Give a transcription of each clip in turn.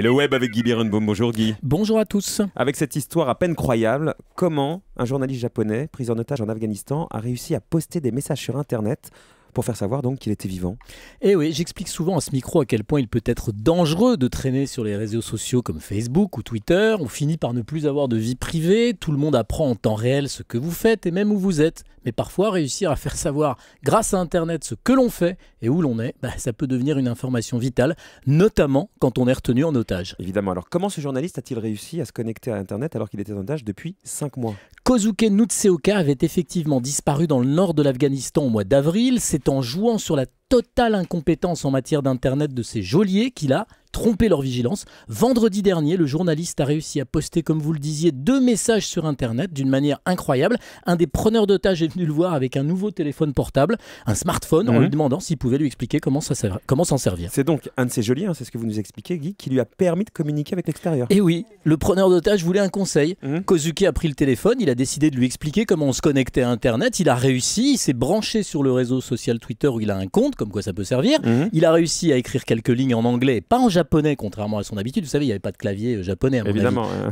Et le web avec Guy Birenbaum. Bonjour Guy. Bonjour à tous. Avec cette histoire à peine croyable, comment un journaliste japonais pris en otage en Afghanistan a réussi à poster des messages sur Internet pour faire savoir donc qu'il était vivant. Et eh oui, j'explique souvent à ce micro à quel point il peut être dangereux de traîner sur les réseaux sociaux comme Facebook ou Twitter. On finit par ne plus avoir de vie privée, tout le monde apprend en temps réel ce que vous faites et même où vous êtes. Mais parfois, réussir à faire savoir grâce à Internet ce que l'on fait et où l'on est, bah, ça peut devenir une information vitale, notamment quand on est retenu en otage. Évidemment. Alors comment ce journaliste a-t-il réussi à se connecter à Internet alors qu'il était en otage depuis 5 mois Kozuke Nutseoka avait effectivement disparu dans le nord de l'Afghanistan au mois d'avril. C'est en jouant sur la totale incompétence en matière d'Internet de ces geôliers qu'il a trompé leur vigilance. Vendredi dernier, le journaliste a réussi à poster, comme vous le disiez, deux messages sur Internet d'une manière incroyable. Un des preneurs d'otages est venu le voir avec un nouveau téléphone portable, un smartphone, en mhm. lui demandant s'il pouvait lui expliquer comment, ça sert, comment s'en servir. C'est donc un de ces geôliers, hein, c'est ce que vous nous expliquez, Guy, qui lui a permis de communiquer avec l'extérieur. Et eh oui, le preneur d'otages voulait un conseil. Mhm. Kozuki a pris le téléphone, il a décidé de lui expliquer comment on se connectait à Internet. Il a réussi, il s'est branché sur le réseau social Twitter où il a un compte comme quoi ça peut servir. Mhm. Il a réussi à écrire quelques lignes en anglais, pas en japonais, contrairement à son habitude. Vous savez, il n'y avait pas de clavier euh, japonais,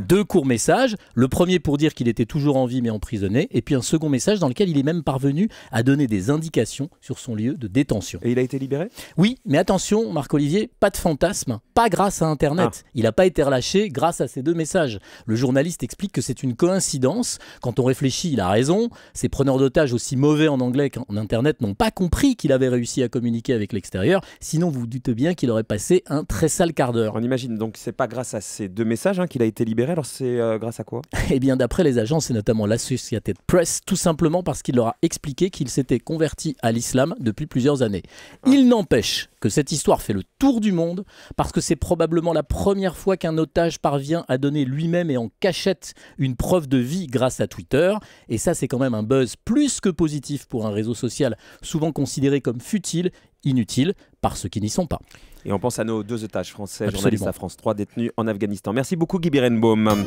Deux courts messages. Le premier pour dire qu'il était toujours en vie mais emprisonné. Et puis un second message dans lequel il est même parvenu à donner des indications sur son lieu de détention. Et il a été libéré Oui, mais attention, Marc-Olivier, pas de fantasme, pas grâce à Internet. Ah. Il n'a pas été relâché grâce à ces deux messages. Le journaliste explique que c'est une coïncidence. Quand on réfléchit, il a raison. Ces preneurs d'otages aussi mauvais en anglais qu'en Internet n'ont pas compris qu'il avait réussi à communiquer avec l'extérieur. Sinon, vous, vous doutez bien qu'il aurait passé un très sale quart d'heure. On imagine, donc c'est pas grâce à ces deux messages hein, qu'il a été libéré, alors c'est euh, grâce à quoi Eh bien, d'après les agences et notamment l'Associated Press, tout simplement parce qu'il leur a expliqué qu'il s'était converti à l'islam depuis plusieurs années. Ah. Il n'empêche que cette histoire fait le tour du monde parce que c'est probablement la première fois qu'un otage parvient à donner lui-même et en cachette une preuve de vie grâce à Twitter. Et ça, c'est quand même un buzz plus que positif pour un réseau social souvent considéré comme futile inutiles, par ceux qui n'y sont pas. Et on pense à nos deux otages français, Absolument. journalistes à France 3, détenus en Afghanistan. Merci beaucoup Guy Birenbaum.